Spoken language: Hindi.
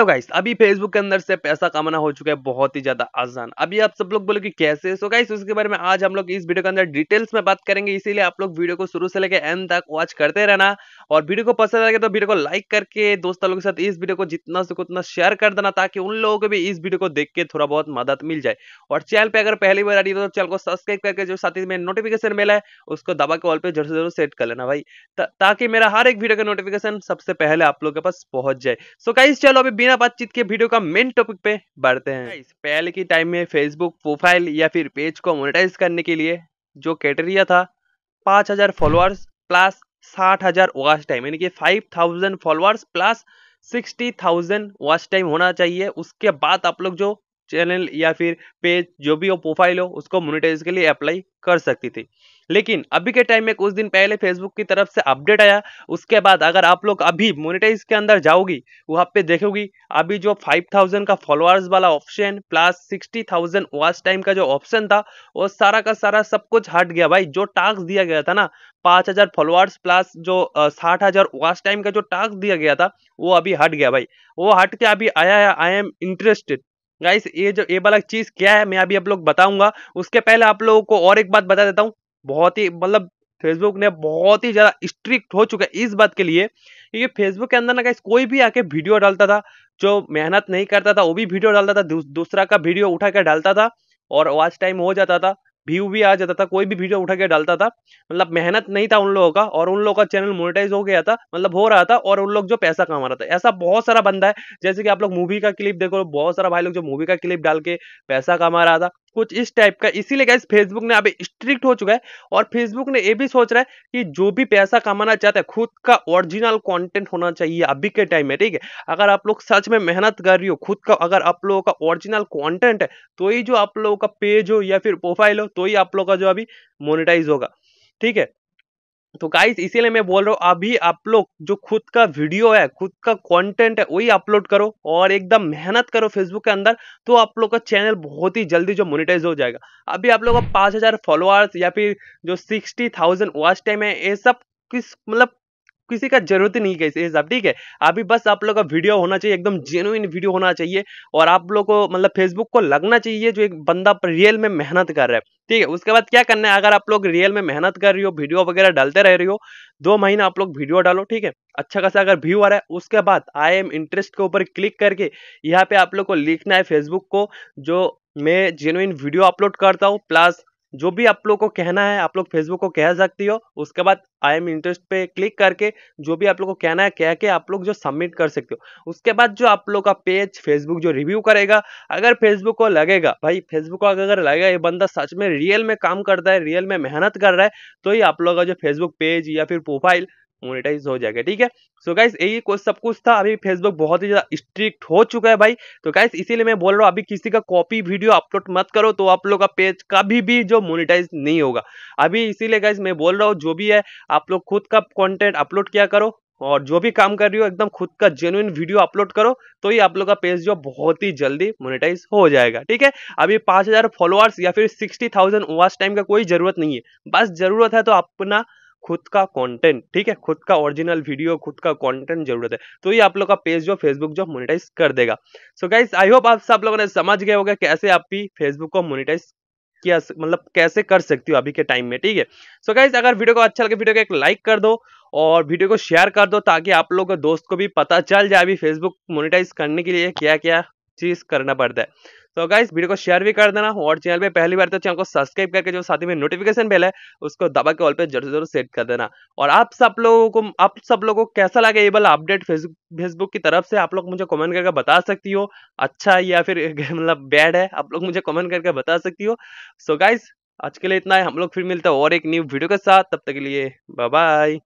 तो गाइस अभी फेसबुक के अंदर से पैसा कमाना हो चुका है बहुत ही ज्यादा आसान अभी आप सब लोग बोले कि कैसे सो गाइस उसके बारे में आज हम लोग इस वीडियो के अंदर डिटेल्स में बात करेंगे इसीलिए आप लोग वीडियो को शुरू से लेकर एंड तक वॉच करते रहना और वीडियो को पसंद आएगा तो वीडियो को लाइक करके दोस्तों लोगों के साथ इस वीडियो को जितना से उतना शेयर कर देना ताकि उन लोगों को भी इस वीडियो को देख के थोड़ा बहुत मदद मिल जाए और चैनल पर अगर पहली बार आ रही है तो चैनल को सब्सक्राइब करके जो साथ ही नोटिफिकेशन मिला है उसको दबा के ऑल पे जरूर जरूर सेट कर लेना भाई ताकि मेरा हर एक वीडियो का नोटिफिकेशन सबसे पहले आप लोग के पास पहुंच जाए सो गाइस चलो अभी बिना बातचीत के वीडियो का मेन टॉपिक पे बढ़ते हैं पहले के टाइम में फेसबुक प्रोफाइल या फिर पेज को मोनिटाइज करने के लिए जो कैटेरिया था पाँच हज़ार फॉलोअर्स प्लस साठ हज़ार वॉच टाइम यानी कि five thousand followers plus sixty thousand watch time होना चाहिए उसके बाद आप लोग जो चैनल या फिर पेज जो भी हो प्रोफाइल हो उसको मोनिटाइज के लिए अप्लाई कर सकती थी लेकिन अभी के टाइम में कुछ दिन पहले फेसबुक की तरफ से अपडेट आया उसके बाद अगर आप लोग अभी मोनिटाइज के अंदर जाओगी वहाँ पे देखोगी अभी जो 5000 का फॉलोअर्स वाला ऑप्शन प्लस 60,000 वॉच टाइम का जो ऑप्शन था वो सारा का सारा सब कुछ हट गया भाई जो टास्क दिया गया था ना 5000 फॉलोअर्स प्लस जो साठ हजार वॉच टाइम का जो टास्क दिया गया था वो अभी हट गया भाई वो हट के अभी आया है आई एम इंटरेस्टेड गाइस ये जो ये वाला चीज़ क्या है मैं अभी आप लोग बताऊंगा उसके पहले आप लोगों को और एक बात बता देता हूँ बहुत ही मतलब फेसबुक ने बहुत ही ज़्यादा स्ट्रिक्ट हो चुका है इस बात के लिए क्योंकि फेसबुक के अंदर ना गाइस कोई भी आके वीडियो डालता था जो मेहनत नहीं करता था वो भी वीडियो डालता था दूसरा का वीडियो उठा डालता था और वॉच टाइम हो जाता था व्यू भी आ जाता था कोई भी वीडियो उठा के डालता था मतलब मेहनत नहीं था उन लोगों का और उन लोगों का चैनल मोनिटाइज हो गया था मतलब हो रहा था और उन लोग जो पैसा कमा रहा था ऐसा बहुत सारा बंदा है जैसे कि आप लोग मूवी का क्लिप देखो बहुत सारा भाई लोग जो मूवी का क्लिप डाल के पैसा कमा रहा था कुछ इस टाइप का इसीलिए गाइज फेसबुक ने अभी स्ट्रिक्ट हो चुका है और फेसबुक ने ये भी सोच रहा है कि जो भी पैसा कमाना चाहता है खुद का ओरिजिनल कंटेंट होना चाहिए अभी के टाइम में ठीक है अगर आप लोग सच में मेहनत कर रही हो खुद का अगर आप लोगों का ओरिजिनल कंटेंट है तो ही जो आप लोगों का पेज हो या फिर प्रोफाइल हो तो ही आप लोग का जो अभी मोनिटाइज होगा ठीक है तो गाइस इसीलिए मैं बोल रहा हूँ अभी आप लोग जो खुद का वीडियो है खुद का कंटेंट है वही अपलोड करो और एकदम मेहनत करो फेसबुक के अंदर तो आप लोग का चैनल बहुत ही जल्दी जो मोनिटाइज हो जाएगा अभी आप लोग का पाँच हज़ार फॉलोअर्स या फिर जो सिक्सटी थाउजेंड वॉच टाइम है ये सब किस मतलब किसी का जरूरत नहीं है हिसाब ठीक है अभी बस आप लोग का वीडियो होना चाहिए एकदम जेनुइन वीडियो होना चाहिए और आप लोग को मतलब फेसबुक को लगना चाहिए जो एक बंदा रियल में मेहनत कर रहा है ठीक है उसके बाद क्या करना है अगर आप लोग रियल में मेहनत कर रही हो वीडियो वगैरह डालते रह रही हो दो महीना आप लोग वीडियो डालो ठीक है अच्छा खासा अगर व्यू आ रहा है उसके बाद आई एम इंटरेस्ट के ऊपर क्लिक करके यहाँ पे आप लोग को लिखना है फेसबुक को जो मैं जेनुइन वीडियो अपलोड करता हूँ प्लस जो भी आप लोग को कहना है आप लोग फेसबुक को कह सकती हो उसके बाद आई एम इंटरेस्ट पे क्लिक करके जो भी आप लोग को कहना है कह के आप लोग जो सबमिट कर सकते हो उसके बाद जो आप लोग का पेज फेसबुक जो रिव्यू करेगा अगर फेसबुक को लगेगा भाई फेसबुक को अगर लगेगा ये बंदा सच में रियल में काम करता है रियल में मेहनत कर रहा है तो ही आप लोग का जो फेसबुक पेज या फिर प्रोफाइल मोनेटाइज हो जाएगा ठीक है सो गाइस यही सब कुछ था अभी फेसबुक बहुत ही ज़्यादा स्ट्रिक्ट हो चुका है भाई तो गाइस इसीलिए मैं बोल रहा हूँ अभी किसी का कॉपी वीडियो अपलोड मत करो तो आप लोग का पेज कभी भी जो मोनिटाइज नहीं होगा अभी इसीलिए गाइस मैं बोल रहा हूँ जो भी है आप लोग खुद का कॉन्टेंट अपलोड किया करो और जो भी काम कर रही हो एकदम खुद का जेन्युन वीडियो अपलोड करो तो ये आप लोग का पेज जो बहुत ही जल्दी मोनेटाइज हो जाएगा ठीक है अभी 5000 हज़ार फॉलोअर्स या फिर सिक्सटी थाउजेंड वॉच टाइम का कोई ज़रूरत नहीं है बस ज़रूरत है तो अपना खुद का कंटेंट ठीक है खुद का ओरिजिनल वीडियो खुद का कंटेंट जरूरत है तो ये आप लोग का पेज जो फेसबुक जो मोनिटाइज कर देगा सो गाइस आई होप आप सब लोगों ने समझ गए होगा कैसे आप भी फेसबुक को मोनिटाइज किया मतलब कैसे कर सकती हो अभी के टाइम में ठीक है सो गाइज अगर वीडियो को अच्छा लगे वीडियो को एक लाइक कर दो और वीडियो को शेयर कर दो ताकि आप लोग दोस्त को भी पता चल जाए अभी फेसबुक मोनिटाइज करने के लिए क्या क्या चीज़ करना पड़ता है तो गाइस वीडियो को शेयर भी कर देना और चैनल पे पहली बार तो चैनल को सब्सक्राइब करके जो साथ में नोटिफिकेशन बेल है उसको दबा के ऑल पे जरूर जरूर सेट कर देना और आप सब लोगों को आप सब लोगों को कैसा लगे ये वाला अपडेट फेसबुक की तरफ से आप लोग मुझे कमेंट करके बता सकती हो अच्छा या फिर मतलब बैड है आप लोग मुझे कमेंट करके बता सकती हो सो गाइज आज के लिए इतना है हम लोग फिर मिलते हैं और एक न्यू वीडियो के साथ तब तक के लिए बाय